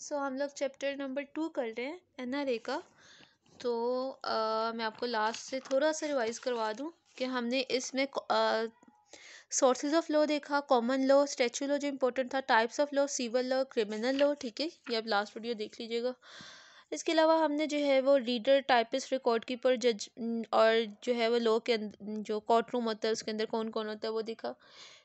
सो so, हम लोग chapter number two कर रहे हैं एन आर ए का तो आ, मैं आपको लास्ट से थोड़ा सा रिवाइज़ करवा दूँ कि हमने इसमें सोर्सेज ऑफ लॉ देखा कॉमन लॉ स्टैचू लॉ जो इम्पोर्टेंट था types of law civil law criminal law ठीक है ये आप लास्ट वीडियो देख लीजिएगा इसके अलावा हमने जो है वो रीडर टाइपिस रिकॉर्ड कीपर जज और जो है वो लॉ के जो कोर्ट रूम होता है उसके अंदर कौन कौन होता है वो देखा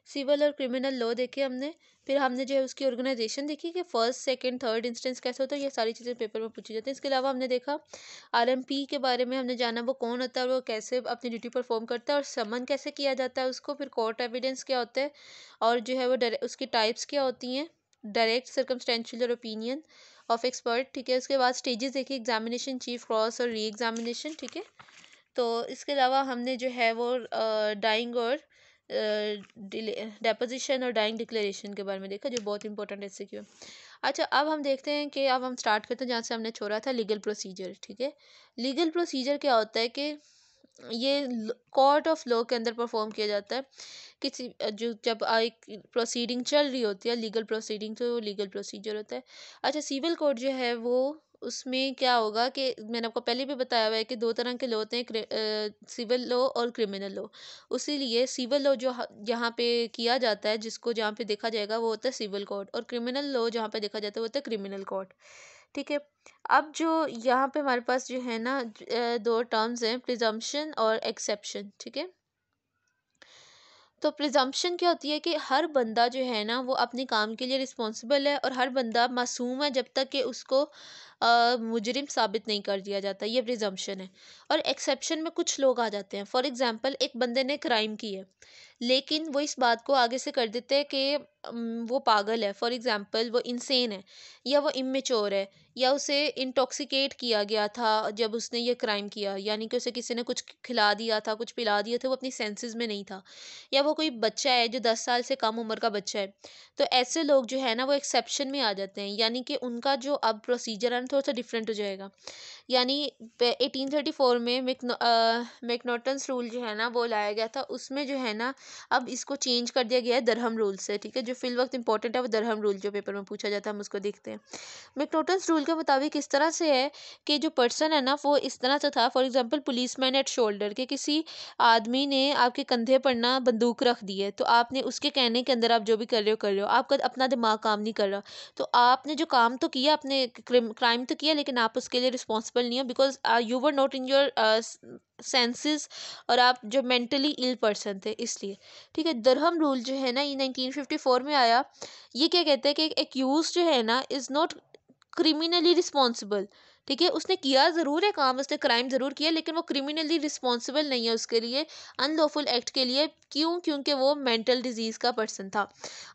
सिविल और क्रिमिनल लॉ देखे हमने फिर हमने जो है उसकी ऑर्गेनाइजेशन देखी कि फर्स्ट सेकंड थर्ड इंस्टेंस कैसे होता है ये सारी चीज़ें पेपर में पूछी जाती हैं इसके अलावा हमने देखा आरएमपी के बारे में हमने जाना वो कौन होता है वो कैसे अपनी ड्यूटी परफॉर्म करता है और समन कैसे किया जाता है उसको फिर कोर्ट एविडेंस क्या होता है और जो है वो उसकी टाइप्स क्या होती हैं डायरेक्ट सर्कमस्टेंशियल और ओपिनियन ऑफ एक्सपर्ट ठीक है उसके बाद स्टेजेस देखिए एग्जामिनेशन चीफ क्रॉस और री एग्जामिनेशन ठीक है तो इसके अलावा हमने जो है वो डाइंग और डेपोजिशन और डाइंग डिक्लेरेशन के बारे में देखा जो बहुत इंपॉर्टेंट है क्यों अच्छा अब हम देखते हैं कि अब हम स्टार्ट करते हैं जहाँ से हमने छोड़ा था लीगल प्रोसीजर ठीक है लीगल प्रोसीजर क्या होता है कि ये कोर्ट ऑफ लॉ के अंदर परफॉर्म किया जाता है किसी जो जब एक प्रोसीडिंग चल रही होती है लीगल प्रोसीडिंग तो लीगल प्रोसीजर होता है अच्छा सिविल कोर्ट जो है वो उसमें क्या होगा कि मैंने आपको पहले भी बताया हुआ है कि दो तरह के लॉ होते हैं सिविल लॉ और क्रिमिनल लॉ लिए सिविल लॉ जो यहाँ पे किया जाता है जिसको जहाँ पे देखा जाएगा वो होता है सिविल कोर्ट और क्रिमिनल लॉ जहाँ पे देखा जाता है वो होता है क्रिमिनल कोर्ट ठीक है अब जो यहाँ पे हमारे पास जो है ना दो टर्म्स हैं प्रिजम्पशन और एक्सेप्शन ठीक है तो प्रिजम्पशन क्या होती है कि हर बंदा जो है ना वो अपने काम के लिए रिस्पॉन्सिबल है और हर बंदा मासूम है जब तक कि उसको मुजरिम साबित नहीं कर दिया जाता ये प्रिजम्पशन है और एक्सेप्शन में कुछ लोग आ जाते हैं फॉर एग्ज़ाम्पल एक बंदे ने क्राइम की है लेकिन वो इस बात को आगे से कर देते हैं कि वो पागल है फॉर एग्ज़ाम्पल वो इंसेन है या वो इमेचोर है या उसे इंटॉक्सिकेट किया गया था जब उसने ये क्राइम किया यानी कि उसे किसी ने कुछ खिला दिया था कुछ पिला दिया था वो अपनी सेंसेस में नहीं था या वो कोई बच्चा है जो दस साल से कम उम्र का बच्चा है तो ऐसे लोग जो है ना वो एक्सेप्शन में आ जाते हैं यानी कि उनका जो अब प्रोसीजर है ना थोड़ा सा डिफरेंट हो जाएगा यानी एटीन थर्टी फोर में मैकनोटन्स रूल जो है ना वो लाया गया था उसमें जो है ना अब इसको चेंज कर दिया गया है दरहम रूल से ठीक है जो फिल वक्त इंपॉर्टेंट है वो दरहम रूल जो पेपर में पूछा जाता है हम उसको देखते हैं मैक्नोटन्स रूल के मुताबिक इस तरह से है कि जो पर्सन है ना वो इस तरह से था for example policeman at shoulder के किसी आदमी ने आपके कंधे पर ना बंदूक रख दी है तो आपने उसके कहने के अंदर आप जो भी कर रहे हो कर रहे हो आपका अपना दिमाग काम नहीं कर रहा तो आपने जो काम तो किया आपने क्राइम तो किया लेकिन आप उसके लिए रिस्पॉन्सिबल नहीं हो because you were not in your senses और आप जो मेंटली इल पर्सन थे इसलिए ठीक है दरहम रूल जो है ना ये 1954 में आया ये क्या कहते हैं कि एक्यूज जो है ना इज़ नॉट क्रिमिनली रिस्पॉन्सिबल ठीक है उसने किया ज़रूर है काम उसने क्राइम ज़रूर किया लेकिन वो क्रिमिनली रिस्पॉन्सिबल नहीं है उसके लिए अनलॉफुल एक्ट के लिए क्यों क्योंकि वो मेंटल डिजीज़ का पर्सन था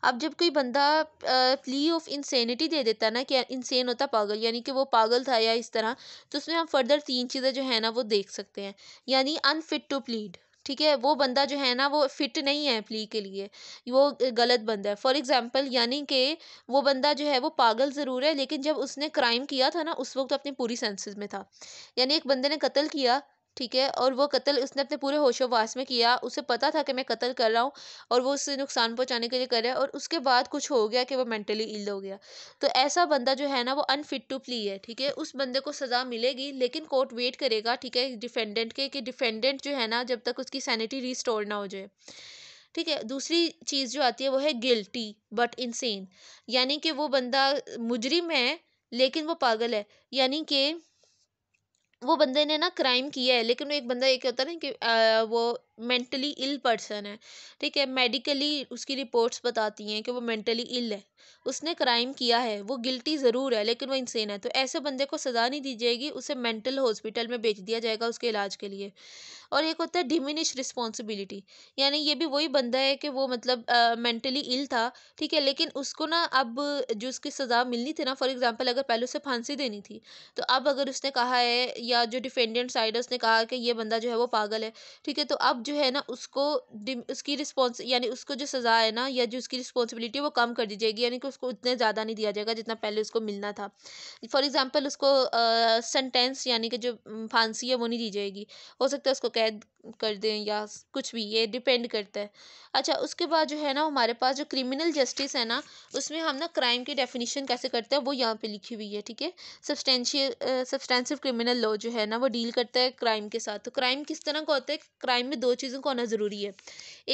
अब जब कोई बंदा प्ली ऑफ इंसेनिटी दे देता ना कि इंसेन होता पागल यानी कि वो पागल था या इस तरह तो उसमें हम फर्दर तीन चीज़ें जो है ना वो देख सकते हैं यानी अनफिट टू प्लीड ठीक है वो बंदा जो है ना वो फिट नहीं है प्ली के लिए वो गलत बंदा है फॉर एग्ज़ाम्पल यानी कि वो बंदा जो है वो पागल ज़रूर है लेकिन जब उसने क्राइम किया था ना उस वक्त अपनी पूरी सेंसेस में था यानी एक बंदे ने कत्ल किया ठीक है और वो कत्ल उसने अपने पूरे होशोवास में किया उसे पता था कि मैं कत्ल कर रहा हूँ और वो उससे नुकसान पहुँचाने के लिए कर रहा है और उसके बाद कुछ हो गया कि वो मेंटली इल हो गया तो ऐसा बंदा जो है ना वो अनफिट टू प्ली है ठीक है उस बंदे को सज़ा मिलेगी लेकिन कोर्ट वेट करेगा ठीक है डिफेंडेंट के कि डिफेंडेंट जो है ना जब तक उसकी सैनिटी रिस्टोर ना हो जाए ठीक है दूसरी चीज़ जो आती है वो है गिल्टी बट इनसेन यानी कि वो बंदा मुजरिम है लेकिन वो पागल है यानी कि वो बंदे ने ना क्राइम किया है लेकिन वो एक बंदा ये होता है ना कि वो मेंटली इल पर्सन है ठीक है मेडिकली उसकी रिपोर्ट्स बताती हैं कि वो मेंटली इल है उसने क्राइम किया है वो गिल्टी ज़रूर है लेकिन वो इंसेन है तो ऐसे बंदे को सज़ा नहीं दी जाएगी उसे मेंटल हॉस्पिटल में भेज दिया जाएगा उसके इलाज के लिए और एक होता है डिमिनिश रिस्पॉन्सिबिलिटी यानी ये भी वही बंदा है कि वो मतलब मैंटली uh, इल था ठीक है लेकिन उसको ना अब जो उसकी सज़ा मिलनी थी ना फॉर एग्ज़ाम्पल अगर पहले उसे फांसी देनी थी तो अब अगर उसने कहा है या जो डिफेंडेंट साइड है उसने कहा कि ये बंदा जो है वो पागल है ठीक है तो अब जो है ना उसको उसकी रिस्पॉन्स यानी उसको जो सज़ा है ना या जो उसकी रिस्पॉन्सिबिलिटी वो कम कर दी जाएगी यानी कि उसको उतने ज़्यादा नहीं दिया जाएगा जितना पहले उसको मिलना था फॉर एग्ज़ाम्पल उसको सेंटेंस यानी कि जो फांसी है वो नहीं दी जाएगी हो सकता है उसको कैद कर दें या कुछ भी ये डिपेंड करता है अच्छा उसके बाद जो है ना हमारे पास जो क्रिमिनल जस्टिस है ना उसमें हम ना क्राइम की डेफिनेशन कैसे करते हैं वो यहाँ पे लिखी हुई है ठीक है सब्सटेंशियल सब्सटेंसिव क्रिमिनल लॉ जो है ना वो डील करता है क्राइम के साथ तो क्राइम किस तरह का होता है क्राइम में दो चीज़ों का होना ज़रूरी है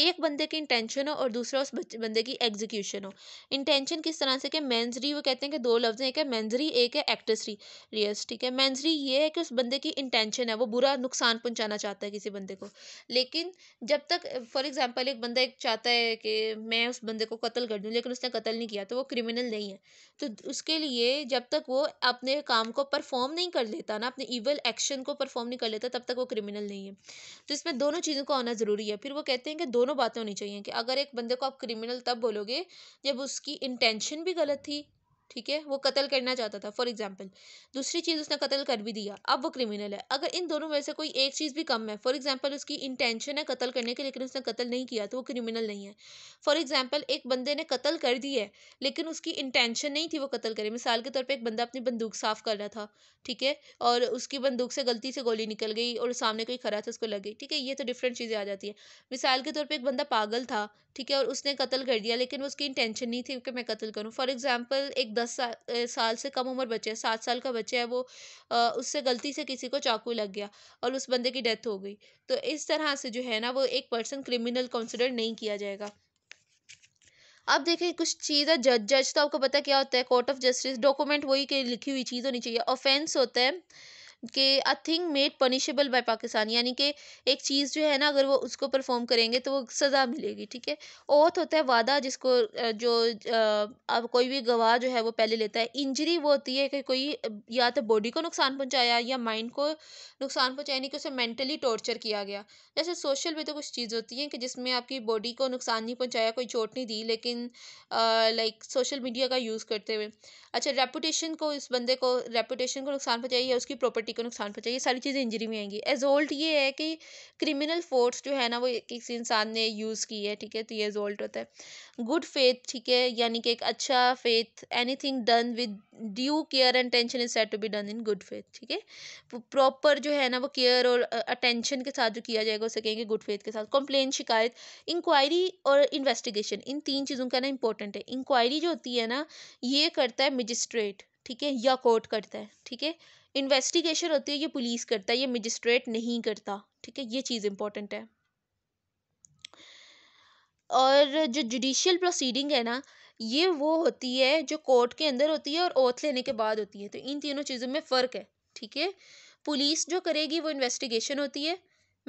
एक बंदे की इंटेंशन हो और दूसरा उस बंदे की एग्जीक्यूशन हो इंटेंशन किस तरह से कि मैंजरी वो कहते हैं कि दो लफ्ज़ हैं एक है मैंजरी एक है एक्ट्रेसरी रियस ठीक है मैंजरी ये है कि उस बंदे की इंटेंशन है वो बुरा नुकसान पहुँचाना चाहता है किसी बंदे को लेकिन जब तक फॉर एग्ज़ाम्पल एक बंदा एक चाहता है कि मैं उस बंदे को कत्ल कर दूँ लेकिन उसने कत्ल नहीं किया तो वो क्रिमिनल नहीं है तो उसके लिए जब तक वो अपने काम को परफॉर्म नहीं कर लेता ना अपने इवल एक्शन को परफॉर्म नहीं कर लेता तब तक वो क्रिमिनल नहीं है तो इसमें दोनों चीज़ों का आना ज़रूरी है फिर वो कहते हैं कि दो दोनों बातें होनी चाहिए कि अगर एक बंदे को आप क्रिमिनल तब बोलोगे जब उसकी इंटेंशन भी गलत थी ठीक है वो कत्ल करना चाहता था फॉर एग्जाम्पल दूसरी चीज़ उसने कत्ल कर भी दिया अब वो क्रिमिनल है अगर इन दोनों में से कोई एक चीज़ भी कम है फॉर एग्जाम्पल उसकी इंटेंशन है कत्ल करने की लेकिन उसने कत्ल नहीं किया तो वो क्रिमिनल नहीं है फॉर एग्जाम्पल एक बंदे ने कत्ल कर दी है लेकिन उसकी इंटेंशन नहीं थी वो कत्ल करे मिसाल के तौर पर एक बंदा अपनी बंदूक साफ कर रहा था ठीक है और उसकी बंदूक से गलती से गोली निकल गई और सामने कोई खड़ा था उसको लग गई ठीक है ये तो डिफरेंट चीज़ें आ जाती है मिसाल के तौर पर एक बंदा पागल था ठीक है और उसने कत्ल कर दिया लेकिन उसकी इंटेंशन नहीं थी कि मैं कत्ल करूँ फॉर एग्जाम्पल एक दस साल से कम उम्र बच्चे सात साल का बच्चा है वो उससे गलती से किसी को चाकू लग गया और उस बंदे की डेथ हो गई तो इस तरह से जो है ना वो एक पर्सन क्रिमिनल कंसिडर नहीं किया जाएगा अब देखिए कुछ चीज़ है जज जज तो आपको पता क्या होता है कोर्ट ऑफ जस्टिस डॉक्यूमेंट वही के लिखी हुई चीज़ होनी चाहिए ऑफेंस होता है कि a thing made punishable by Pakistan यानी कि एक चीज़ जो है ना अगर वो उसको परफॉर्म करेंगे तो वो सज़ा मिलेगी ठीक है ओथ होता है वादा जिसको जो अब कोई भी गवाह जो है वो पहले लेता है इंजरी वो होती है कि कोई या तो बॉडी को नुकसान पहुंचाया या माइंड को नुकसान पहुँचाया यानी कि उसे मैंटली टॉर्चर किया गया जैसे सोशल में तो कुछ चीज़ होती है कि जिसमें आपकी बॉडी को नुकसान नहीं पहुँचाया कोई चोट नहीं दी लेकिन लाइक सोशल मीडिया का यूज़ करते हुए अच्छा रेपूटेशन को इस बंदे को रेपूटेशन को नुकसान पहुँचाया या उसकी प्रॉपर्टी प्रॉपर्टी को नुकसान पहुँचाए ये सारी चीज़ें इंजरी में आएंगी एजोल्ट ये है कि क्रिमिनल फोर्स जो है ना वो किसी इंसान ने यूज़ की है ठीक है तो ये एजोल्ट होता है गुड फेथ ठीक है यानी कि एक अच्छा faith anything done with due care and tension is set to be done in good faith ठीक है प्रॉपर जो है ना वो केयर और अटेंशन के साथ जो किया जाएगा उसे कहेंगे गुड फेथ के साथ कंप्लेन शिकायत इंक्वायरी और इन्वेस्टिगेशन इन तीन चीज़ों का ना इंपॉर्टेंट है इंक्वायरी जो होती है ना ये करता है मजिस्ट्रेट ठीक है या कोर्ट करता है ठीक है इन्वेस्टिगेशन होती है ये पुलिस करता है ये मजिस्ट्रेट नहीं करता ठीक है ये चीज़ इम्पोर्टेंट है और जो जुडिशियल प्रोसीडिंग है ना ये वो होती है जो कोर्ट के अंदर होती है और ओथ लेने के बाद होती है तो इन तीनों चीज़ों में फ़र्क है ठीक है पुलिस जो करेगी वो इन्वेस्टिगेशन होती है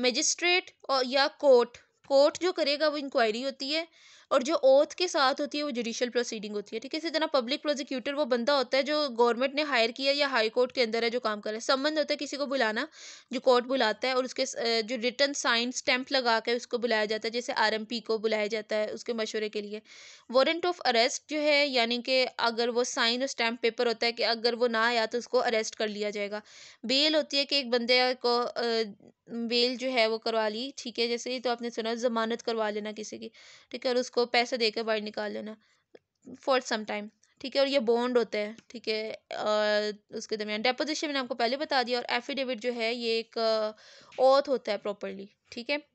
मजिस्ट्रेट और या कोर्ट कोर्ट जो करेगा वो इंक्वायरी होती है और जो ओथ के साथ होती है वो जुडिशल प्रोसीडिंग होती है ठीक है इसी तरह पब्लिक प्रोसिक्यूटर वो बंदा होता है जो गवर्नमेंट ने हायर किया या हाई कोर्ट के अंदर है जो काम कर रहा है संबंध होता है किसी को बुलाना जो कोर्ट बुलाता है और उसके जो रिटर्न साइन स्टैंप लगा के उसको बुलाया जाता है जैसे आर को बुलाया जाता है उसके मशवरे के लिए वारंट ऑफ अरेस्ट जो है यानी कि अगर वो साइन और स्टैंप पेपर होता है कि अगर वो ना आया तो उसको अरेस्ट कर लिया जाएगा बेल होती है कि एक बंदे को बेल जो है वो करवा ली ठीक है जैसे तो आपने सुना जमानत करवा लेना किसी की ठीक है और उसको पैसे दे बाहर निकाल लेना फॉर सम टाइम ठीक है और ये बॉन्ड होते हैं ठीक है उसके दरमियान डेपोजिशन मैंने आपको पहले बता दिया और एफिडेविट जो है ये एक ओथ होता है प्रॉपरली ठीक है